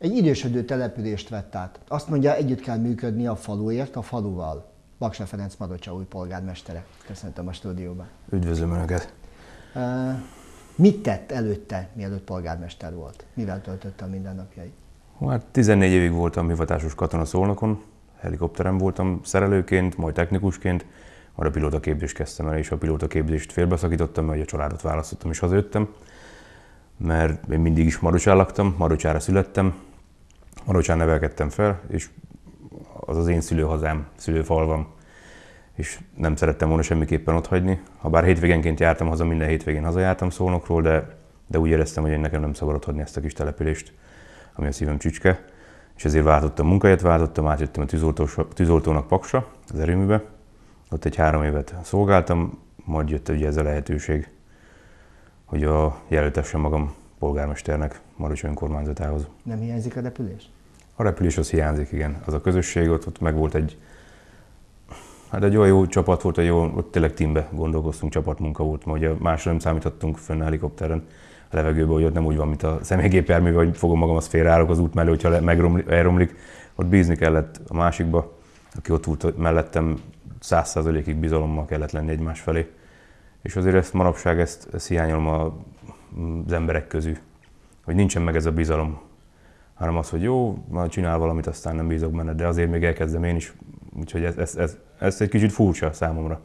Egy idősödő települést vett át. Azt mondja, együtt kell működni a faluért, a faluval. Baksa Ferenc Madocsa új polgármestere. Köszöntöm a stúdióban. Üdvözlöm Önöket. Mit tett előtte, mielőtt polgármester volt? Mivel töltötte a mindennapjait? Hát 14 évig voltam hivatásos katona szolnokon, helikopterem voltam szerelőként, majd technikusként, majd a pilótaképzést kezdtem el, és a pilótaképzést félbeszakítottam, mert a családot választottam és hazajöttem, mert én mindig is Marocsán laktam, Marocsára születtem, Marocsán nevelkedtem fel, és az az én szülőhazám, szülőfalvam, és nem szerettem volna semmiképpen ott hagyni. Habár hétvégenként jártam haza, minden hétvégén hazajártam szónokról, de, de úgy éreztem, hogy én nekem nem szabad hagyni ezt a kis települést, ami a szívem csücske. És ezért váltottam munkáját, váltottam, átjöttem a tűzoltós, tűzoltónak Paksa, az erőműbe. Ott egy három évet szolgáltam, majd jött ugye ez a lehetőség, hogy a, jelöltessem magam polgármesternek, Maros önkormányzatához. Nem hiányzik a repülés? A repülés az hiányzik, igen. Az a közösség, ott, ott meg volt egy, hát egy olyan jó csapat volt, egy jó, ott tényleg teambe gondolkoztunk, csapatmunka volt, mert ugye másra nem számítottunk fönn a helikopteren a levegőben, hogy ott nem úgy van, mint a személygépjármű, vagy fogom magam, az félreállok az út mellé, hogyha megromlik, elromlik. Ott bízni kellett a másikba, aki ott volt mellettem, száz százalékig bizalommal kellett lenni egymás felé. És azért ezt manapság ezt, ezt hiányolom a az emberek közül. Hogy nincsen meg ez a bizalom, hanem az, hogy jó, majd csinál valamit, aztán nem bízok benne, de azért még elkezdem én is. Úgyhogy ez, ez, ez, ez egy kicsit furcsa számomra.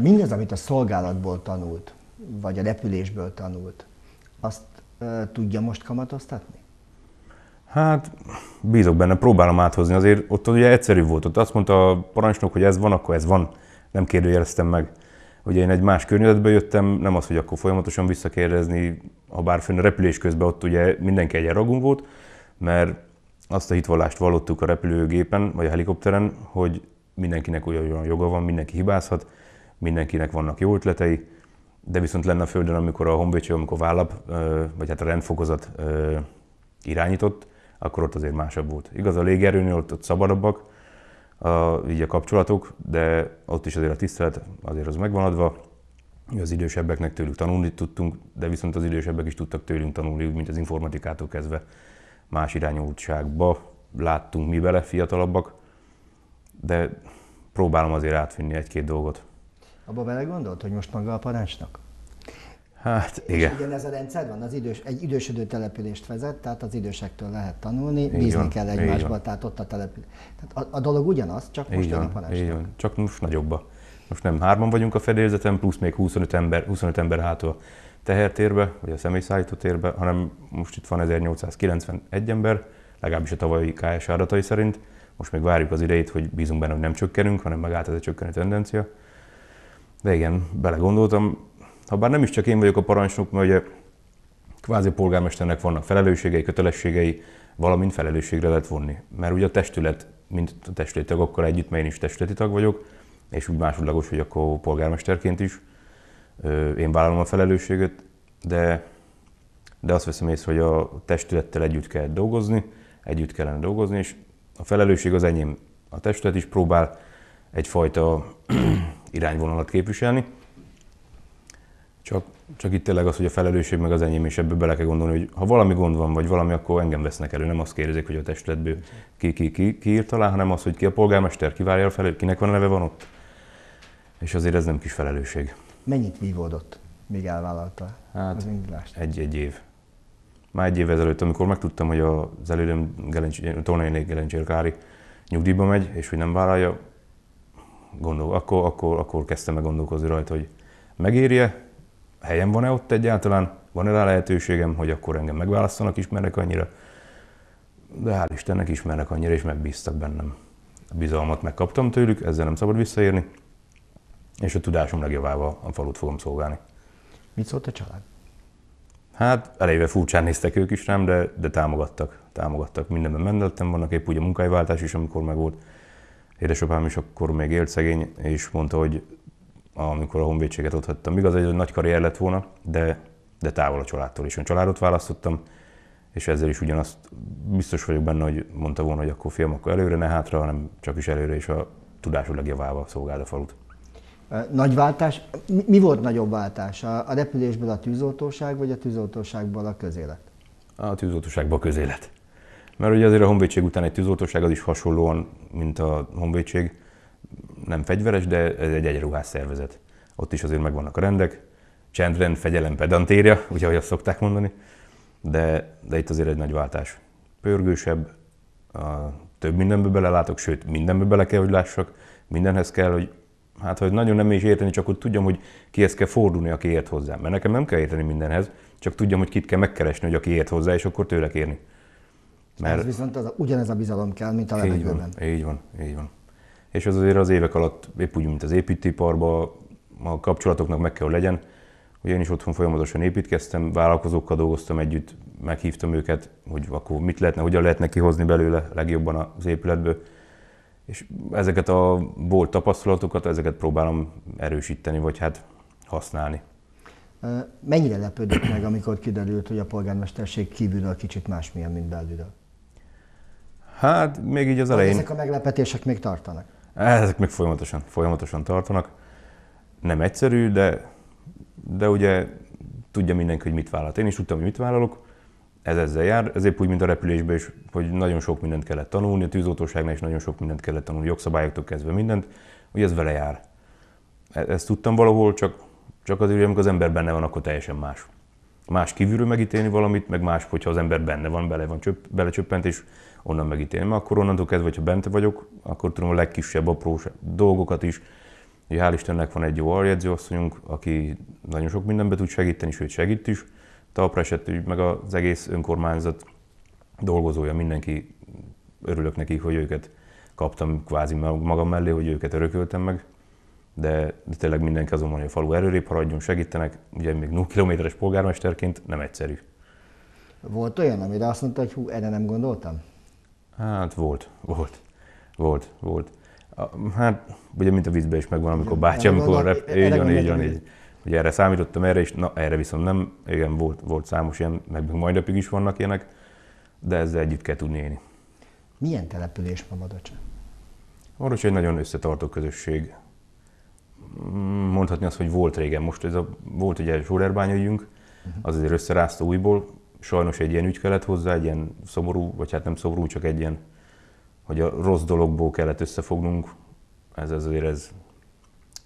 Mindez, amit a szolgálatból tanult, vagy a repülésből tanult, azt e, tudja most kamatoztatni? Hát bízok benne, próbálom áthozni. Azért ott ugye egyszerű volt. Ott azt mondta a parancsnok, hogy ez van, akkor ez van. Nem kérdőjeleztem meg ugye én egy más környezetbe jöttem, nem az, hogy akkor folyamatosan visszakérdezni, ha bár fönn a repülés közben ott ugye mindenki egy ragunk volt, mert azt a hitvallást vallottuk a repülőgépen, vagy a helikopteren, hogy mindenkinek olyan joga van, mindenki hibázhat, mindenkinek vannak jó ötletei, de viszont lenne a Földön, amikor a honvédség, amikor vállap, vagy hát a rendfokozat irányított, akkor ott azért másabb volt. Igaz, a légerőnél ott, ott szabadabbak, a, így a kapcsolatok, de ott is azért a tisztelet azért az megvan adva. Az idősebbeknek tőlük tanulni tudtunk, de viszont az idősebbek is tudtak tőlünk tanulni, úgy, mint az informatikától kezdve más irányultságba láttunk mi bele, fiatalabbak, de próbálom azért átvinni egy-két dolgot. Abba bele gondolt, hogy most maga a parancsnak? Hát igen. És ugyanez a rendszer van, az idős, egy idősödő települést vezet, tehát az idősektől lehet tanulni, így bízni van, kell egymásba, tehát ott a település. Tehát a, a dolog ugyanaz, csak most így van, így van, csak most nagyobb. Most nem hárman vagyunk a fedélzeten, plusz még 25 ember, 25 ember hátul a tehertérbe, vagy a személyszállító térbe, hanem most itt van 1891 ember, legalábbis a tavalyi KS adatai szerint. Most még várjuk az idejét, hogy bízunk benne, hogy nem csökkenünk, hanem megállt ez a csökkenő tendencia. De igen, belegondoltam, ha bár nem is csak én vagyok a parancsnok, mert ugye kvázi polgármesternek vannak felelősségei, kötelességei, valamint felelősségre lehet vonni. Mert ugye a testület, mint a testületi tag, akkor együtt, mert én is testületi tag vagyok, és úgy másodlagos, hogy akkor polgármesterként is én vállalom a felelősséget, de, de azt veszem észre, hogy a testülettel együtt kell dolgozni, együtt kellene dolgozni, és a felelősség az enyém. A testület is próbál egyfajta irányvonalat képviselni, csak, csak itt tényleg az, hogy a felelősség meg az enyém, és ebből bele kell gondolni, hogy ha valami gond van, vagy valami, akkor engem vesznek elő. Nem azt kérdezik, hogy a testületből ki, ki, ki, ki írt alá, hanem az, hogy ki a polgármester, ki várja a felelő, kinek van a neve van ott. És azért ez nem kis felelősség. Mennyit vívódott, míg elvállalta hát, az indulást? Egy-egy év. Már egy év ezelőtt, amikor megtudtam, hogy az elődöm Tornai Gelencsér Kári nyugdíjba megy, és hogy nem vállalja, gondol, akkor, akkor, akkor kezdtem meg gondolkozni rajta, hogy megérje, helyem van-e ott egyáltalán, van-e rá lehetőségem, hogy akkor engem megválasztanak, ismernek annyira, de hál' Istennek ismernek annyira, és megbíztak bennem. A bizalmat megkaptam tőlük, ezzel nem szabad visszaérni, és a tudásom legjavával a falut fogom szolgálni. Mit szólt a család? Hát elejével furcsán néztek ők is rám, de, de támogattak, támogattak. Mindenben mendeltem, vannak épp úgy a munkájváltás is, amikor meg volt. Édesapám is akkor még élt szegény, és mondta, hogy amikor a honvédséget ott hagytam. Igaz, hogy egy nagy karrier lett volna, de, de távol a családtól is. Én családot választottam, és ezzel is ugyanazt biztos vagyok benne, hogy mondta volna, hogy akkor fiam, akkor előre, ne hátra, hanem csak is előre, és a tudásod legjavába szolgáld a falut. Nagy váltás, mi volt nagyobb váltás? A repülésből a tűzoltóság, vagy a tűzoltóságból a közélet? A tűzoltóságból a közélet. Mert ugye azért a honvédség után egy tűzoltóság az is hasonlóan, mint a honvédség, nem fegyveres, de ez egy egyruhás szervezet. Ott is azért megvannak a rendek, csendrend, fegyelem, pedantéria, ugye ahogy azt szokták mondani, de, de itt azért egy nagy váltás. Pörgősebb, a, több mindenbe belelátok, sőt, mindenbe bele kell, hogy lássak, mindenhez kell, hogy hát, hogy nagyon nem is érteni, csak hogy tudjam, hogy kihez kell fordulni, aki ért hozzá, Mert nekem nem kell érteni mindenhez, csak tudjam, hogy kit kell megkeresni, hogy aki ért hozzá, és akkor tőle kérni. Mert... Ez viszont az, ugyanez a bizalom kell, mint a levegőben. Így van, így van, így van és az azért az évek alatt, épp úgy, mint az építőiparban, a kapcsolatoknak meg kell, hogy legyen. Ugye én is otthon folyamatosan építkeztem, vállalkozókkal dolgoztam együtt, meghívtam őket, hogy akkor mit lehetne, hogyan lehetne kihozni belőle legjobban az épületből. És ezeket a volt tapasztalatokat, ezeket próbálom erősíteni, vagy hát használni. Mennyire lepődött meg, amikor kiderült, hogy a polgármesterség kívülről kicsit másmilyen, mint belülről? Hát még így az hát elején. Hát ezek a meglepetések még tartanak. Ezek még folyamatosan, folyamatosan tartanak. Nem egyszerű, de, de ugye tudja mindenki, hogy mit vállalt. Én is tudtam, hogy mit vállalok, ez ezzel jár. Ez épp úgy, mint a repülésben is, hogy nagyon sok mindent kellett tanulni, a tűzoltóságnál is nagyon sok mindent kellett tanulni, jogszabályoktól kezdve mindent, hogy ez vele jár. E, ezt tudtam valahol, csak, csak azért, amikor az ember benne van, akkor teljesen más más kívülről megítélni valamit, meg más, hogyha az ember benne van, bele van csöpp, belecsöppent, és onnan megítélni. Mert akkor onnantól kezdve, hogyha bent vagyok, akkor tudom a legkisebb apró dolgokat is. Ugye, hál' Istennek van egy jó aljegyzőasszonyunk, aki nagyon sok mindenbe tud segíteni, sőt segít is. Talpra esett, meg az egész önkormányzat dolgozója, mindenki örülök neki, hogy őket kaptam kvázi magam mellé, hogy őket örököltem meg de, de tényleg mindenki azon van, hogy a falu erőrébb haradjon, segítenek, ugye még 0 kilométeres polgármesterként nem egyszerű. Volt olyan, amire azt mondta, hogy hú, erre nem gondoltam? Hát volt, volt, volt, volt. Hát ugye, mint a vízbe is megvan, amikor bátyám, amikor rep, így van, így van, így. Ugye erre számítottam erre, és na erre viszont nem, igen, volt, volt számos ilyen, meg még mai napig is vannak ilyenek, de ezzel együtt kell tudni élni. Milyen település ma Madacsa? Arra egy nagyon összetartó közösség mondhatni azt, hogy volt régen most, ez a, volt ugye zsórerbányaiunk, mhm. az azért összerázta újból, sajnos egy ilyen ügy kellett hozzá, egy ilyen szomorú, vagy hát nem szomorú, csak egy ilyen, hogy a rossz dologból kellett összefognunk, ez azért ez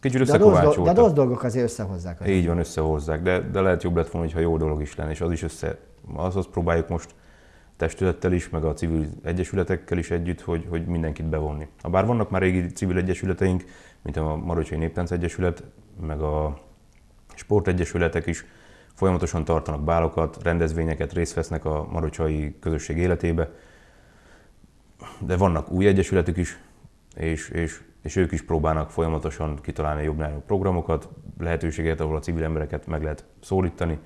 kicsit összekovácsoltak. De a rossz dolgok azért összehozzák. Azért. Így van, összehozzák, de, de lehet jobb lett volna, ha jó dolog is lenne, és az is össze, az, próbáljuk most testülettel is, meg a civil egyesületekkel is együtt, hogy, hogy mindenkit bevonni. A bár vannak már régi civil egyesületeink, mint a Marocsai Néptánc Egyesület, meg a sportegyesületek is folyamatosan tartanak bálokat, rendezvényeket, részt vesznek a marocsai közösség életébe, de vannak új egyesületük is, és, és, és ők is próbálnak folyamatosan kitalálni jobb programokat, lehetőséget, ahol a civil embereket meg lehet szólítani,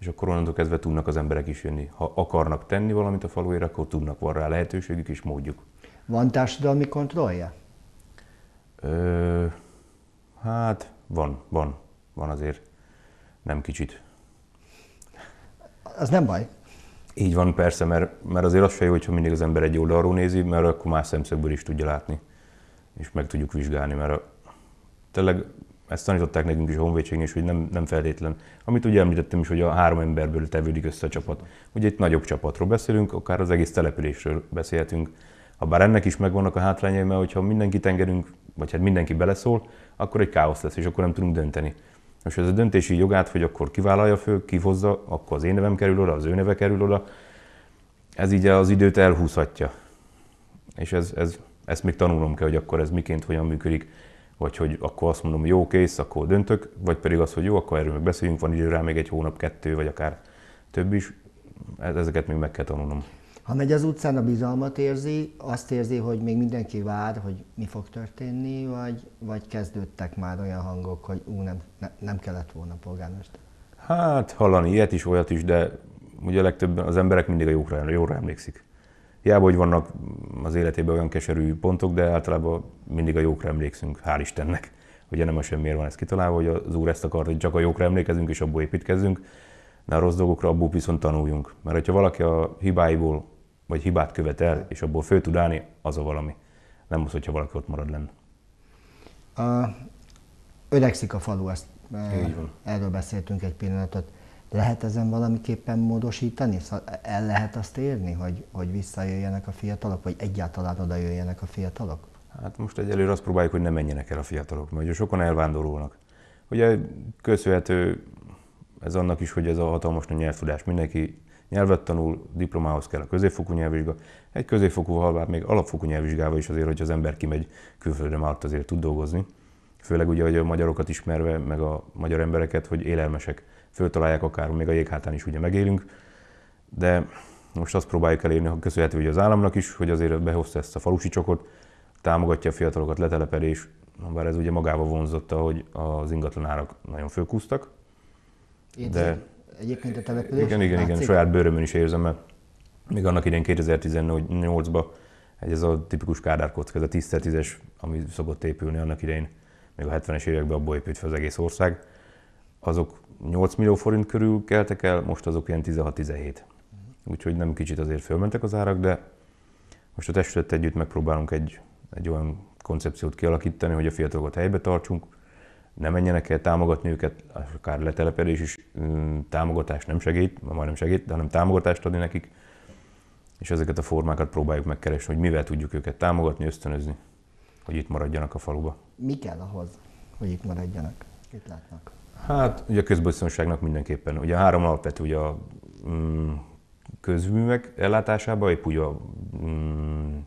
és akkor onnantól kezdve tudnak az emberek is jönni. Ha akarnak tenni valamit a faluért, akkor tudnak, van rá lehetőségük és módjuk. Van társadalmi kontrollja? Ö, hát van, van, van azért. Nem kicsit. Az nem baj. Így van, persze, mert, mert azért az se jó, hogyha mindig az ember egy oldalról nézi, mert akkor más szemszögből is tudja látni, és meg tudjuk vizsgálni, mert a, tényleg ezt tanították nekünk is a honvédségnél, és hogy nem, nem feltétlen. Amit ugye említettem is, hogy a három emberből tevődik össze a csapat. Ugye itt nagyobb csapatról beszélünk, akár az egész településről beszélhetünk. Habár ennek is megvannak a hátrányai, mert hogyha mindenki tengerünk, vagy hát mindenki beleszól, akkor egy káosz lesz, és akkor nem tudunk dönteni. És ez a döntési jogát, hogy akkor kivállalja föl, kihozza, akkor az én nevem kerül oda, az ő neve kerül oda, ez így az időt elhúzhatja. És ez, ez, ezt még tanulnom kell, hogy akkor ez miként hogyan működik vagy hogy akkor azt mondom, jó, kész, akkor döntök, vagy pedig az, hogy jó, akkor erről még beszéljünk, van idő rá még egy hónap, kettő, vagy akár több is, ezeket még meg kell tanulnom. Ha megy az utcán, a bizalmat érzi, azt érzi, hogy még mindenki vár, hogy mi fog történni, vagy, vagy kezdődtek már olyan hangok, hogy ú, nem, ne, nem kellett volna polgármester? Hát hallani ilyet is, olyat is, de ugye legtöbben az emberek mindig a jókra, jóra emlékszik. Hiába, hogy vannak az életében olyan keserű pontok, de általában mindig a jókra emlékszünk, hál' Istennek. Ugye nem a semmiért van ez kitalálva, hogy az Úr ezt akart, hogy csak a jókra emlékezünk és abból építkezzünk, de a rossz dolgokra abból viszont tanuljunk. Mert hogyha valaki a hibáiból vagy hibát követ el, és abból fő tud állni, az a valami. Nem az, hogyha valaki ott marad lenne. Ölekszik öregszik a falu, ezt, eh, erről beszéltünk egy pillanatot. Lehet ezen valamiképpen módosítani? Szóval el lehet azt érni, hogy, hogy visszajöjjenek a fiatalok, vagy egyáltalán oda jöjjenek a fiatalok? Hát most egyelőre azt próbáljuk, hogy ne menjenek el a fiatalok, mert ugye sokan elvándorolnak. Ugye köszönhető ez annak is, hogy ez a hatalmas nagy nyelvtudás. Mindenki nyelvet tanul, diplomához kell a középfokú nyelvvizsga. Egy középfokú halvát még alapfokú nyelvvizsgával is azért, hogy az ember kimegy külföldre, már azért tud dolgozni. Főleg ugye, hogy a magyarokat ismerve, meg a magyar embereket, hogy élelmesek föltalálják, akár még a jéghátán is ugye megélünk, de most azt próbáljuk elérni, ha köszönhető hogy az államnak is, hogy azért behozta ezt a falusi csokot, támogatja a fiatalokat letelepedés, bár ez ugye magába vonzotta, hogy az ingatlanárak nagyon fölkúztak. Én de egyébként a település? Igen, igen, igen, saját bőrömön is érzem, mert még annak idén 2018-ban egy ez a tipikus Kádár a 10 10 ami szokott épülni annak idején, még a 70-es években abból épült fel az egész ország azok 8 millió forint körül keltek el, most azok ilyen 16-17. Úgyhogy nem kicsit azért fölmentek az árak, de most a testület együtt megpróbálunk egy, egy olyan koncepciót kialakítani, hogy a fiatalokat helybe tartsunk, ne menjenek el támogatni őket, akár letelepedés is támogatás nem segít, majdnem segít, de hanem támogatást adni nekik, és ezeket a formákat próbáljuk megkeresni, hogy mivel tudjuk őket támogatni, ösztönözni, hogy itt maradjanak a faluba. Mi kell ahhoz, hogy itt maradjanak, itt látnak? Hát ugye a közbiztonságnak mindenképpen. Ugye három alapvető ugye a mm, közművek ellátásába, épp ugye a mm,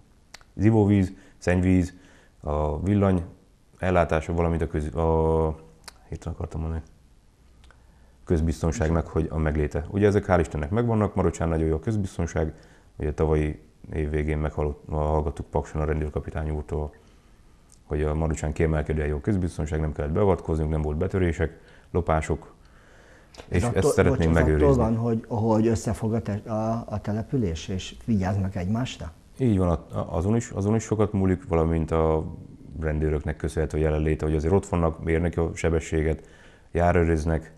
zivóvíz, szennyvíz, a villany ellátása, valamint a, köz, a hétre akartam mondani, közbiztonságnak, hogy a megléte. Ugye ezek hál' Istennek megvannak, Marocsán nagyon jó a közbiztonság, ugye tavalyi év végén meghallgattuk Pakson a rendőrkapitány úrtól hogy a Marucsán kiemelkedően jó közbiztonság, nem kellett beavatkoznunk, nem volt betörések, lopások, és ez ezt bocs, megőrizni. Attól van, hogy, hogy összefog a, te, a, a település, és vigyáznak egymásra? Így van, azon is, azon is sokat múlik, valamint a rendőröknek köszönhető jelenléte, hogy azért ott vannak, mérnek a sebességet, járőröznek,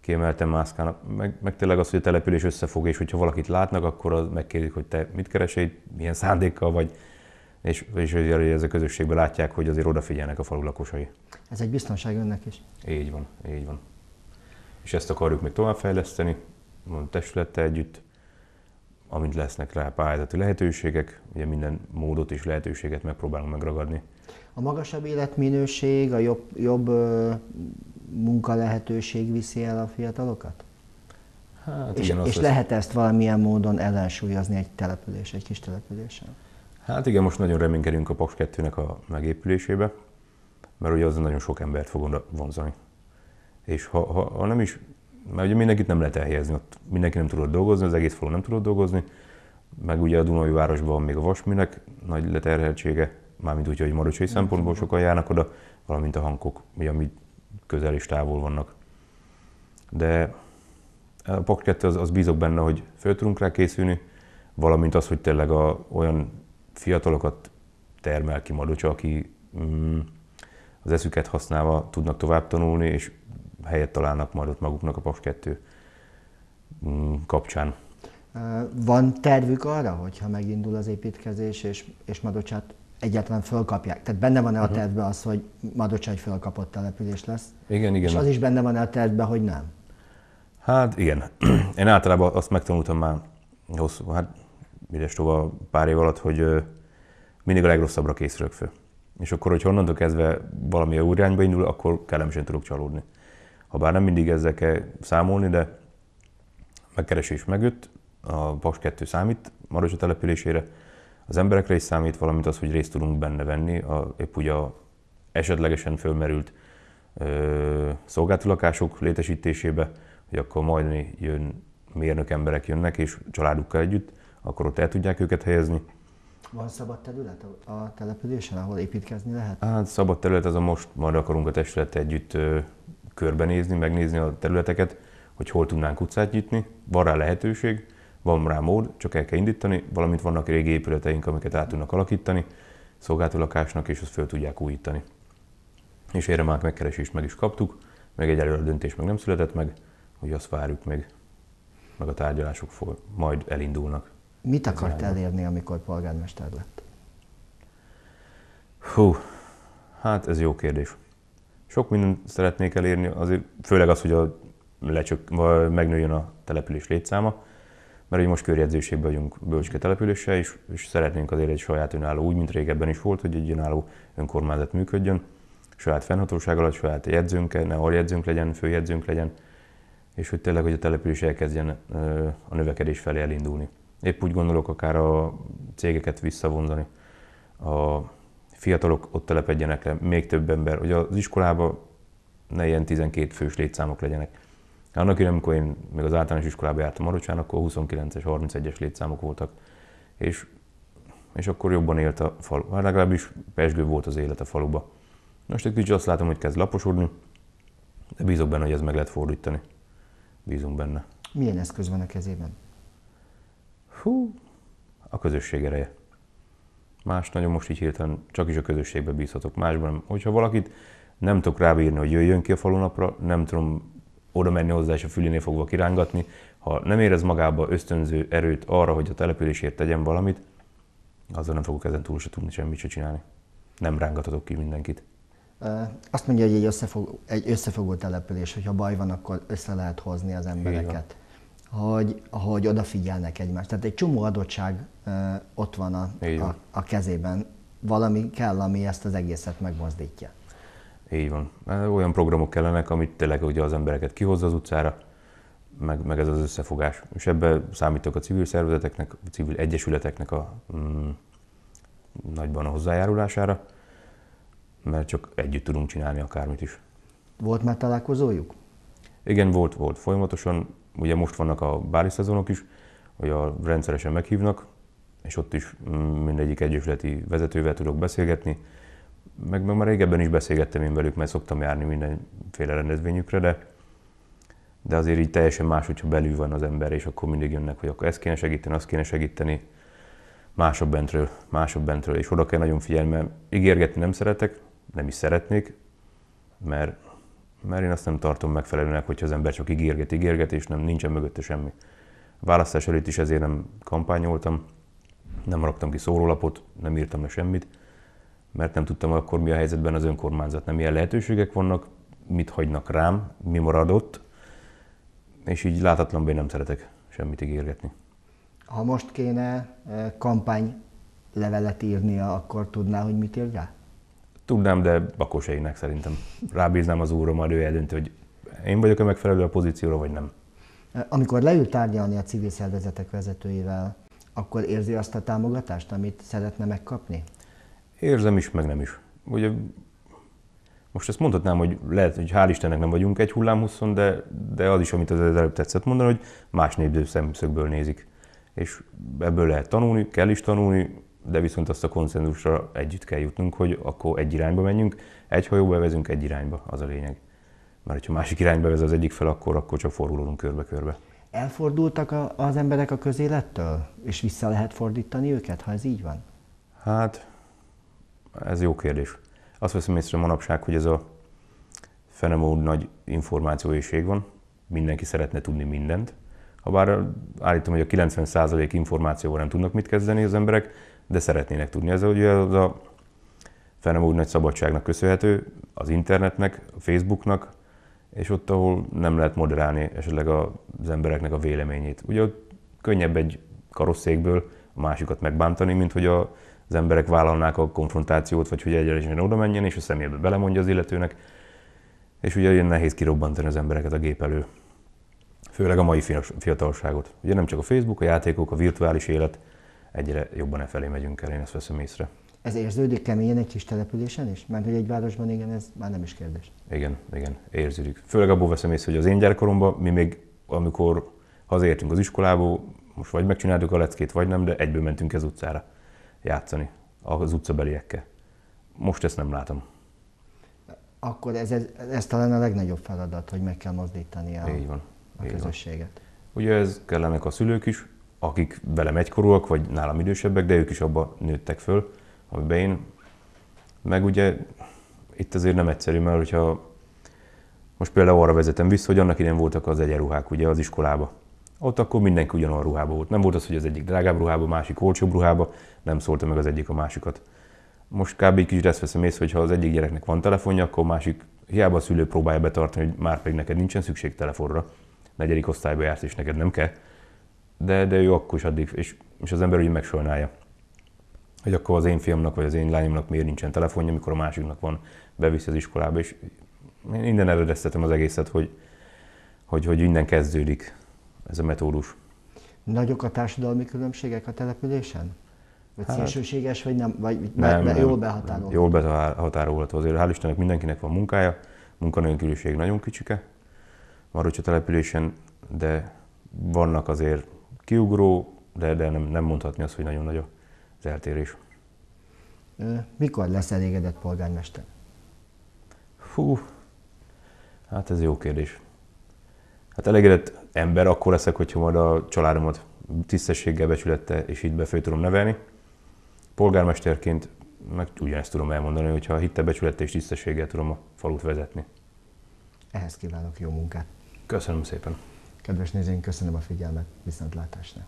kiemelten mászkálnak, meg, meg tényleg az, hogy a település összefog, és hogyha valakit látnak, akkor az hogy te mit keresel, milyen szándékkal vagy, és, és ez a közösségben látják, hogy azért odafigyelnek a falu lakosai. Ez egy biztonság önnek is. Így van, így van. És ezt akarjuk még továbbfejleszteni, a testülettel együtt, amint lesznek rá pályázati lehetőségek, ugye minden módot és lehetőséget megpróbálunk megragadni. A magasabb életminőség, a jobb, jobb munkalehetőség viszi el a fiatalokat? Hát, és igen, és lehet ezt valamilyen módon ellensúlyozni egy település, egy kis településen? Hát igen, most nagyon reménykedünk a Paks 2-nek a megépülésébe, mert ugye az nagyon sok embert fog vonzani. És ha, ha, ha nem is, mert ugye mindenkit nem lehet elhelyezni, ott mindenki nem tudott dolgozni, az egész falu nem tudott dolgozni, meg ugye a Dunai városban még a Vasminek nagy leterheltsége, mármint úgy, hogy marocsai szempontból sokan járnak oda, valamint a hangok, ugye, ami közel és távol vannak. De a Paks 2 az, az bízok benne, hogy föl tudunk rá készülni, valamint az, hogy tényleg a, olyan fiatalokat termel ki Madocsa, aki mm, az eszüket használva tudnak tovább tanulni, és helyet találnak majd ott maguknak a PAPS 2 mm, kapcsán. Van tervük arra, hogyha megindul az építkezés, és, és Madocsát egyáltalán fölkapják? Tehát benne van-e a mhm. tervben az, hogy Madocsa egy fölkapott település lesz? Igen, igen. És az is benne van-e a tervben, hogy nem? Hát igen. Én általában azt megtanultam már hosszú, hát Midestova pár év alatt, hogy mindig a legrosszabbra készülök föl. És akkor, hogy honnantól kezdve valami a irányba indul, akkor kellemesen tudok csalódni. Ha bár nem mindig ezzel kell számolni, de megkeresés megjött, a Paks 2 számít Marosya településére, az emberekre is számít, valamint az, hogy részt tudunk benne venni, a, épp ugye a esetlegesen fölmerült ö, szolgáltatulakások létesítésébe, hogy akkor majd jön mérnök emberek jönnek, és családukkal együtt akkor ott el tudják őket helyezni. Van szabad terület a településen, ahol építkezni lehet? Hát szabad terület az a most majd akarunk a testület együtt ö, körbenézni, megnézni a területeket, hogy hol tudnánk utcát nyitni. Van rá lehetőség, van rá mód, csak el kell indítani, valamint vannak régi épületeink, amiket át tudnak alakítani szolgáltatólakásnak, és azt föl tudják újítani. És erre már megkeresést meg is kaptuk, meg egyelőre a döntés meg nem született meg, hogy azt várjuk meg, meg a tárgyalások majd elindulnak. Mit akart irányba. elérni, amikor polgármester lett? Hú, hát ez jó kérdés. Sok mindent szeretnék elérni, azért főleg az, hogy a lecsök, vagy megnőjön a település létszáma, mert ugye most körjegyzőségben vagyunk Bölcske településsel, és, és szeretnénk azért egy saját önálló, úgy, mint régebben is volt, hogy egy önálló önkormányzat működjön, saját fennhatóság alatt, saját jegyzőnk, ne aljegyzőnk legyen, főjegyzőnk legyen, és hogy tényleg, hogy a település elkezdjen a növekedés felé elindulni. Épp úgy gondolok akár a cégeket visszavonzani. A fiatalok ott telepedjenek le, még több ember, hogy az iskolában ne ilyen 12 fős létszámok legyenek. Hát annak idején, amikor én még az általános iskolába jártam Marocsán, akkor 29-es, 31-es létszámok voltak. És, és akkor jobban élt a falu. Hát legalábbis pesgő volt az élet a faluba. Most egy kicsit azt látom, hogy kezd laposodni, de bízok benne, hogy ez meg lehet fordítani. Bízunk benne. Milyen eszköz van a kezében? hú, a közösség ereje. Más nagyon most így hirtelen csak is a közösségbe bízhatok, másban nem. Hogyha valakit nem tudok rábírni, hogy jöjjön ki a falunapra, nem tudom oda menni hozzá és a fülénél fogva kirángatni, ha nem érez magába ösztönző erőt arra, hogy a településért tegyen valamit, azzal nem fogok ezen túl se tudni semmit se csinálni. Nem rángathatok ki mindenkit. Azt mondja, hogy egy, összefogó, egy összefogó település, hogyha baj van, akkor össze lehet hozni az embereket hogy, hogy odafigyelnek egymást. Tehát egy csomó adottság uh, ott van a, a, a kezében. Valami kell, ami ezt az egészet megmozdítja. Így van. Olyan programok kellenek, amit tényleg ugye az embereket kihozza az utcára, meg, meg ez az összefogás. És ebben számítok a civil szervezeteknek, a civil egyesületeknek a mm, nagyban a hozzájárulására, mert csak együtt tudunk csinálni akármit is. Volt már találkozójuk? Igen, volt, volt. Folyamatosan ugye most vannak a báli szezonok is, hogy a rendszeresen meghívnak, és ott is mm, mindegyik egyesületi vezetővel tudok beszélgetni. Meg, meg már régebben is beszélgettem én velük, mert szoktam járni mindenféle rendezvényükre, de, de azért így teljesen más, hogyha belül van az ember, és akkor mindig jönnek, hogy akkor ezt kéne segíteni, azt kéne segíteni, másabb bentről, másabb bentről, és oda kell nagyon figyelni, mert ígérgetni nem szeretek, nem is szeretnék, mert mert én azt nem tartom megfelelőnek, hogyha az ember csak ígérget, ígérget, és nem nincsen mögötte semmi. választás előtt is ezért nem kampányoltam, nem raktam ki szórólapot, nem írtam le semmit, mert nem tudtam akkor mi a helyzetben az önkormányzat, nem milyen lehetőségek vannak, mit hagynak rám, mi maradott, és így láthatatlanul én nem szeretek semmit ígérgetni. Ha most kéne eh, kampány levelet írnia, akkor tudná, hogy mit ír Tudnám, de Bakoseinek szerintem. Rábíznám az úrom, majd ő eldönti, hogy én vagyok-e megfelelő a pozícióra, vagy nem. Amikor leült tárgyalni a civil szervezetek vezetőivel, akkor érzi azt a támogatást, amit szeretne megkapni? Érzem is, meg nem is. Ugye most ezt mondhatnám, hogy lehet, hogy hál' Istennek nem vagyunk egy hullámhosszon, de, de az is, amit az előbb tetszett mondani, hogy más népző szemszögből nézik. És ebből lehet tanulni, kell is tanulni, de viszont azt a konszenzusra együtt kell jutnunk, hogy akkor egy irányba menjünk, egy hajóba vezünk egy irányba, az a lényeg. Mert ha másik irányba vez az egyik fel, akkor, akkor csak fordulunk körbe-körbe. Elfordultak a, az emberek a közélettől, és vissza lehet fordítani őket, ha ez így van? Hát, ez jó kérdés. Azt veszem észre manapság, hogy ez a fenemód nagy információiség van, mindenki szeretne tudni mindent. Habár állítom, hogy a 90% információval nem tudnak mit kezdeni az emberek, de szeretnének tudni. Ez ugye az a fel nem úgy nagy szabadságnak köszönhető, az internetnek, a Facebooknak, és ott, ahol nem lehet moderálni esetleg az embereknek a véleményét. Ugye ott könnyebb egy karosszékből a másikat megbántani, mint hogy a, az emberek vállalnák a konfrontációt, vagy hogy egyenesen oda menjen, és a szemébe belemondja az illetőnek. És ugye ilyen nehéz kirobbantani az embereket a gép elő. Főleg a mai fiatalságot. Ugye nem csak a Facebook, a játékok, a virtuális élet, egyre jobban e felé megyünk el, én ezt veszem észre. Ez érződik keményen egy kis településen is? Mert hogy egy városban igen, ez már nem is kérdés. Igen, igen, érződik. Főleg abból veszem észre, hogy az én gyerekkoromban mi még, amikor hazértünk az iskolából, most vagy megcsináltuk a leckét, vagy nem, de egyből mentünk ez utcára játszani az utcabeliekkel. Most ezt nem látom. Akkor ez, ez, ez talán a legnagyobb feladat, hogy meg kell mozdítani a, Így van. a Így közösséget. Van. Ugye ez kellenek a szülők is, akik velem egykorúak, vagy nálam idősebbek, de ők is abba nőttek föl, amiben én. Meg ugye itt azért nem egyszerű, mert hogyha most például arra vezetem vissza, hogy annak idején voltak az egyenruhák ugye az iskolába. Ott akkor mindenki ugyanolyan ruhába volt. Nem volt az, hogy az egyik drágább ruhába, másik olcsóbb ruhába, nem szólta meg az egyik a másikat. Most kb. egy kicsit ezt veszem észre, hogy ha az egyik gyereknek van telefonja, akkor a másik hiába a szülő próbálja betartani, hogy már pedig neked nincsen szükség telefonra. Negyedik osztályba jársz, és neked nem kell de, de ő akkor is addig, és, és az ember úgy megsolnálja. Hogy akkor az én fiamnak vagy az én lányomnak miért nincsen telefonja, mikor a másiknak van, beviszi az iskolába, és én innen eredeztetem az egészet, hogy, hogy, hogy innen kezdődik ez a metódus. Nagyok a társadalmi különbségek a településen? Vagy hát, szélsőséges, vagy nem, vagy nem, nem, jól behatárolható? Jól behatárolható. Azért hál' Istennek mindenkinek van munkája, munkanélküliség nagyon kicsike, Marocsa településen, de vannak azért kiugró, de, de nem, nem mondhatni azt, hogy nagyon nagy az eltérés. Mikor lesz elégedett polgármester? Fú, hát ez jó kérdés. Hát elégedett ember akkor leszek, hogyha majd a családomat tisztességgel, becsülettel és itt befő tudom nevelni. Polgármesterként meg ugyanezt tudom elmondani, hogyha hitte, becsülettel és tisztességgel tudom a falut vezetni. Ehhez kívánok jó munkát! Köszönöm szépen! Kedves nézőink, köszönöm a figyelmet, viszontlátásra!